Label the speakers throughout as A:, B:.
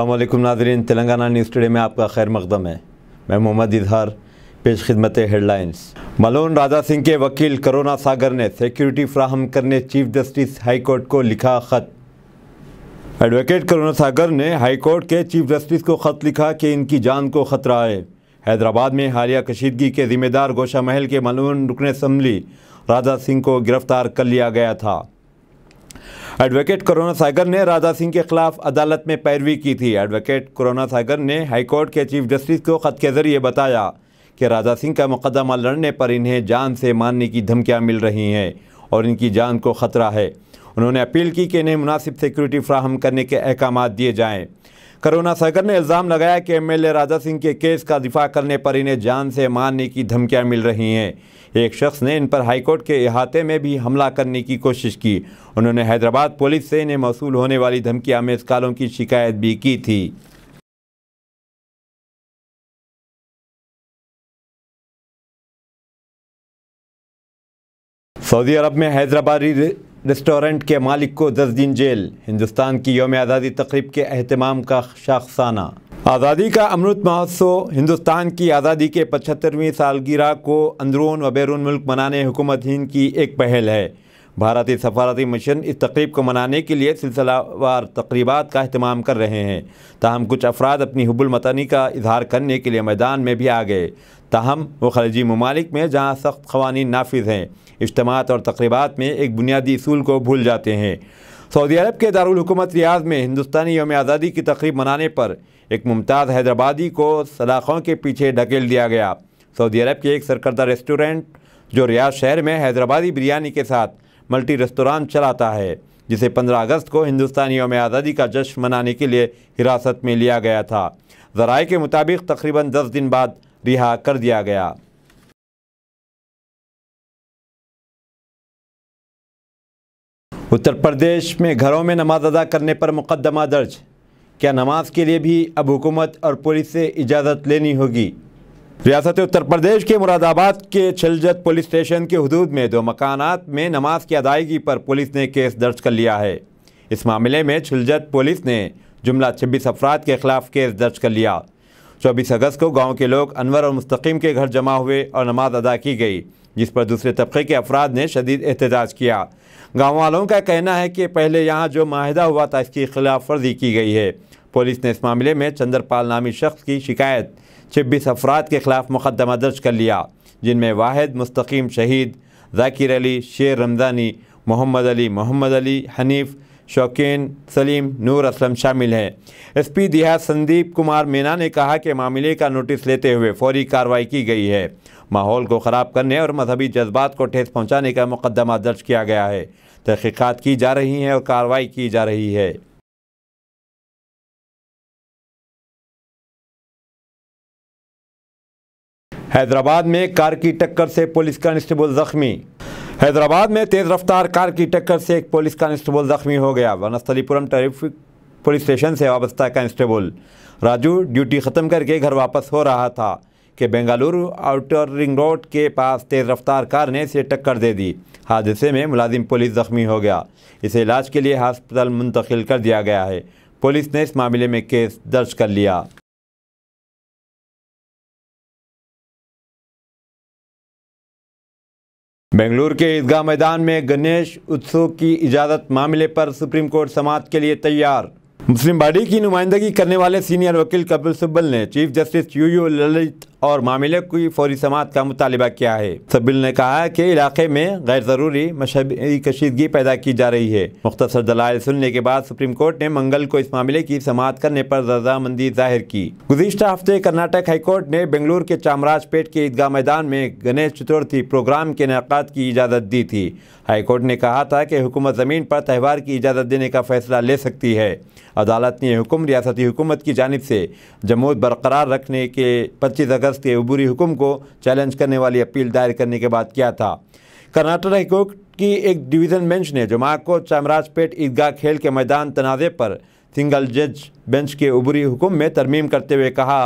A: अल्लाम नाजरीन Telangana news today में आपका खैर मकदम है मैं मोहम्मद इजहार पेश खिदमत हेडलाइंस मलोन राजा सिंह के वकील करोना सागर ने सिक्योरिटी फ्राहम करने चीफ जस्टिस हाईकोर्ट को लिखा ख़त एडवोकेट करोना सागर ने हाईकोर्ट के चीफ जस्टिस को ख़त लिखा कि इनकी जान को ख़तरा है हैदराबाद में हालिया कशीदगी के जिम्मेदार गोशा महल के मलोन रुकन असम्बली राजा सिंह को गिरफ्तार कर लिया गया था एडवोकेट करोना सागर ने राधा सिंह के खिलाफ अदालत में पैरवी की थी एडवोकेट करोना सागर ने हाईकोर्ट के चीफ जस्टिस को खत के जरिए बताया कि राधा सिंह का मुकदमा लड़ने पर इन्हें जान से मारने की धमकियाँ मिल रही हैं और इनकी जान को खतरा है उन्होंने अपील की कि इन्हें मुनासिब सिक्योरिटी फ्राहम करने के अहकाम दिए जाएँ करुणा सागर ने इल्ज़ाम लगाया कि एमएलए राजा सिंह के केस का दिफा करने पर इन्हें जान से मारने की धमकियां मिल रही हैं एक शख्स ने इन पर हाईकोर्ट के अहाते में भी हमला करने की कोशिश की उन्होंने हैदराबाद पुलिस से इन्हें मौसू होने वाली धमकी आमेज कालों की शिकायत भी की थी सऊदी अरब में हैदराबादी रेस्टोरेंट के मालिक को दस दिन जेल हिंदुस्तान की योम आज़ादी तकरीब के अहतमाम का शाखसाना आज़ादी का अमृत महोत्सव हिंदुस्तान की आज़ादी के पचहत्तरवीं सालगिरह को अंदरून व बैरून मुल्क मनाने हुकूमत हिंद की एक पहल है भारतीय सफारती मिशन इस तकरीब को मनाने के लिए सिलसिलावार तकरीबा का अहतमाम कर रहे हैं ताहम कुछ अफराद अपनी हब्बुलमतनी का इजहार करने के लिए मैदान में भी आ गए ताहम वो खलजी ममालिक में जहाँ सख्त खवानी नाफिज हैं इज्तमात और तकरीबा में एक बुनियादी असूल को भूल जाते हैं सऊदी अरब के दारकूमत रियाज में हिंदुस्तानी योम आज़ादी की तकरीब मनाने पर एक मुमताज़ हैदराबादी को सलाखों के पीछे ढकेल दिया गया सऊदी अरब के एक सरकर्दा रेस्टोरेंट जो रियाज शहर में हैदराबादी बिरयानी के साथ मल्टी रेस्तोरान चलाता है जिसे 15 अगस्त को हिंदुस्तानी योम आज़ादी का जश्न मनाने के लिए हिरासत में लिया गया था जराए के मुताबिक तकरीबन दस दिन बाद रिहा कर दिया गया उत्तर प्रदेश में घरों में नमाज अदा करने पर मुकदमा दर्ज क्या नमाज के लिए भी अब हुकूमत और पुलिस से इजाज़त लेनी होगी रियासत उत्तर प्रदेश के मुरादाबाद के छिलजत पुलिस स्टेशन के हदूद में दो मकानात में नमाज की अदायगी पर पुलिस ने केस दर्ज कर लिया है इस मामले में छिलजत पुलिस ने जुमला छब्बीस अफराद के खिलाफ केस दर्ज कर लिया चौबीस अगस्त को गांव के लोग अनवर और मुस्तकीम के घर जमा हुए और नमाज अदा की गई जिस पर दूसरे तबके के अफराद ने शदीद एहतजाज किया गाँव वालों का कहना है कि पहले यहाँ जो माहिदा हुआ था इसकी खिलाफ वर्जी की गई है पुलिस ने इस मामले में चंद्रपाल नामी शख्स की शिकायत छब्बीस अफराद के खिलाफ मुकदमा दर्ज कर लिया जिनमें वाहिद मुस्तकीम शहीद जाकिर अली शेर रमज़ानी मोहम्मद अली मोहम्मद अली हनीफ़ शौकीन सलीम नूर असलम शामिल हैं एसपी देहात संदीप कुमार मीना ने कहा कि मामले का नोटिस लेते हुए फौरी कार्रवाई की गई है माहौल को ख़राब करने और मजहबी जज्बात को ठेस पहुँचाने का मुकदमा दर्ज किया गया है तहकीक़ात की जा रही हैं और कार्रवाई की जा रही है हैदराबाद में कार की टक्कर से पुलिस कांस्टेबल जख्मी हैदराबाद में तेज़ रफ्तार कार की टक्कर से एक पुलिस कांस्टेबल जख्मी हो गया वनस्थलीपुरम ट्रैफिक पुलिस स्टेशन से वाबस्ता कांस्टेबल राजू ड्यूटी ख़त्म करके घर वापस हो रहा था कि बेंगलुरु आउटर रिंग रोड के पास तेज़ रफ्तार कार ने इसे टक्कर दे दी हादसे में मुलाजिम पुलिस ज़ख्मी हो गया इसे इलाज के लिए हॉस्पिटल मुंतकिल कर दिया गया है पुलिस ने इस मामले में केस दर्ज कर लिया बेंगलुरु के ईदगाह मैदान में गणेश उत्सव की इजाज़त मामले पर सुप्रीम कोर्ट समाप्त के लिए तैयार मुस्लिम बॉडी की नुमाइंदगी करने वाले सीनियर वकील कपिल सिब्बल ने chief justice U U Lalit और मामले की फौरी समात का मुतालबा किया है सबिल ने कहा कि इलाके में गैर ज़रूरी मशी कशीदगी पैदा की जा रही है मुख्तर दलाल सुनने के बाद सुप्रीम कोर्ट ने मंगल को इस मामले की समात करने पर रजामंदी जाहिर की गुजशत हफ्ते कर्नाटक हाईकोर्ट ने बेंगलुरु के चामराज पेट के ईदगाह मैदान में गणेश चतुर्थी प्रोग्राम के इनका की इजाज़त दी थी हाईकोर्ट ने कहा था कि हुकूमत ज़मीन पर त्यौहार की इजाज़त देने का फैसला ले सकती है अदालत ने हुक्म रियासती हुकूमत की जानब से जमूत बरकरार रखने के पच्चीस अगस्त अगस्त के अबूरी हुक्म को चैलेंज करने वाली अपील दायर करने के बाद किया था कर्नाटक हाईकोर्ट की एक डिवीज़न बेंच ने जुमा को चामराजपेट ईदगाह खेल के मैदान तनाज़े पर सिंगल जज बेंच के अबूरी हुक्म में तरमीम करते हुए कहा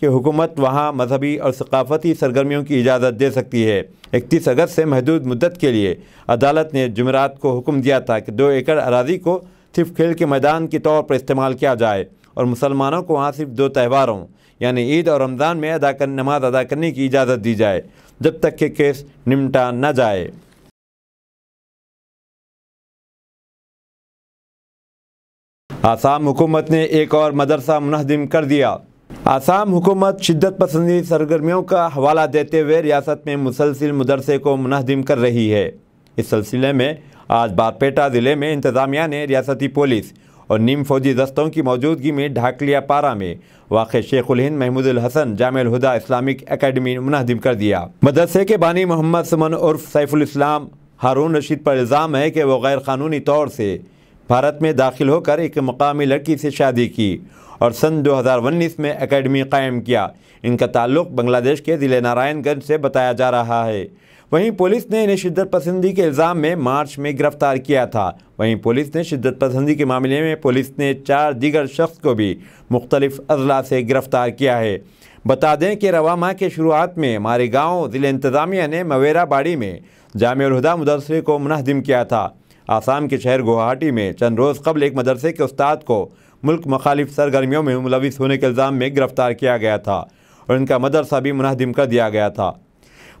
A: कि हुकूमत वहाँ मजहबी और सकाफती सरगर्मियों की इजाज़त दे सकती है इकतीस अगस्त से महदूद मुद्दत के लिए अदालत ने जमेरात को हुक्म दिया था कि दो एकड़ अराजी को सिर्फ खेल के मैदान के तौर पर इस्तेमाल किया जाए और मुसलमानों को वहाँ सिर्फ दो त्यौहारों यानी ईद और रमज़ान में अदा कर नमाज अदा करने की इजाज़त दी जाए जब तक के केस निमटा न जाए आसाम हुकूमत ने एक और मदरसा मुनहदम कर दिया आसाम हुकूमत शिद्दत पसंदी सरगर्मियों का हवाला देते हुए रियासत में मुसलसिल मदरसे को मुनहदम कर रही है इस सिलसिले में आज बारपेटा ज़िले में इंतज़ामिया ने रियासती पुलिस और नीम फौजी दस्तों की मौजूदगी में ढाकलिया पारा में वाक़ शेख उलहिंद महमूद हसन जामिल हुदा इस्लामिक अकेडमी मुनहदम कर दिया मदरसे के बानी मोहम्मद सुमन उर्फ सैफुल इस्लाम हारून रशीद पर इल्ज़ाम है कि वह गैर कानूनी तौर से भारत में दाखिल होकर एक मकामी लड़की से शादी की और सन 2019 में अकेडमी कायम किया इनका ताल्लुक बांग्लादेश के ज़िले नारायणगंज से बताया जा रहा है वहीं पुलिस ने इन्हें शिद्दत पसंदी के इल्ज़ाम में मार्च में गिरफ्तार किया था वहीं पुलिस ने शिद्दत पसंदी के मामले में पुलिस ने चार दीगर शख्स को भी मुख्तलिफ अजला से गिरफ्तार किया है बता दें कि रवा माह के शुरुआत में हमारे गाँव ज़िले इंतज़ामिया ने मवेरा बाड़ी में जामदा मदरसे को मुनहदम किया था आसाम के शहर गुवाहाटी में चंद रोज़ कबल एक मदरसे के उस्ताद को मुल्क मखालिफ सरगर्मियों में मुलविस होने के इल्ज़ाम में गिरफ़्तार किया गया था और इनका मदरसा भी मुनहदम कर दिया गया था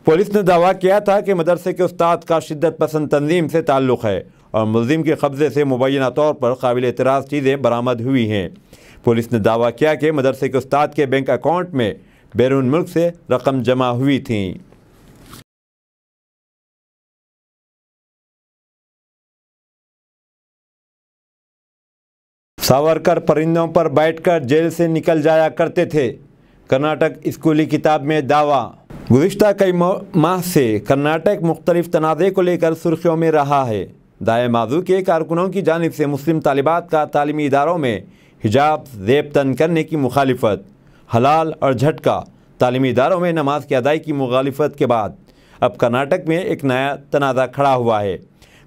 A: पुलिस ने दावा किया था कि मदरसे के उस्ताद का शिद्दत पसंद तंजीम से ताल्लुक़ है और मुलिम के कब्ज़े से मुबैना तौर पर काबिल एतराज़ चीज़ें बरामद हुई हैं पुलिस ने दावा किया कि मदरसे के उस्ताद के बैंक अकाउंट में बैरून मुल्क से रकम जमा हुई थी सावरकर परिंदों पर बैठकर जेल से निकल जाया करते थे कर्नाटक स्कूली किताब में दावा गुज्त कई माह से कर्नाटक मुख्तलिफ तनाज़े को लेकर सुर्खियों में रहा है दाए माजू के कारकुनों की जानब से मुस्लिम तालिबात का तालीमी इदारों में हिजाब जेब तन करने की मुखालफत हलाल और झटका तालीमी इदारों में नमाज की अदाई की मुखालफत के बाद अब कर्नाटक में एक नया तनाज़ा खड़ा हुआ है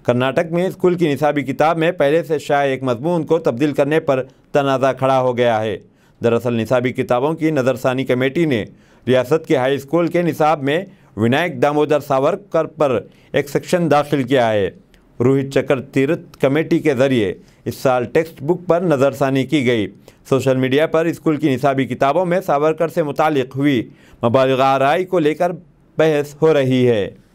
A: कर्नाटक में स्कूल की निसाबी किताब में पहले से शायद एक मजमून को तब्दील करने पर तनाज़ा खड़ा हो गया है दरअसल निसाबी किताबों की नज़रसानी कमेटी ने रियासत के हाई स्कूल के निसाब में विनायक दामोदर सावरकर पर एक सेक्शन दाखिल किया है रोहित चक्र तीर्थ कमेटी के ज़रिए इस साल टेक्स्ट बुक पर नज़रसानी की गई सोशल मीडिया पर स्कूल की निसाबी किताबों में सावरकर से मुतल हुई मबालगा को लेकर बहस हो रही है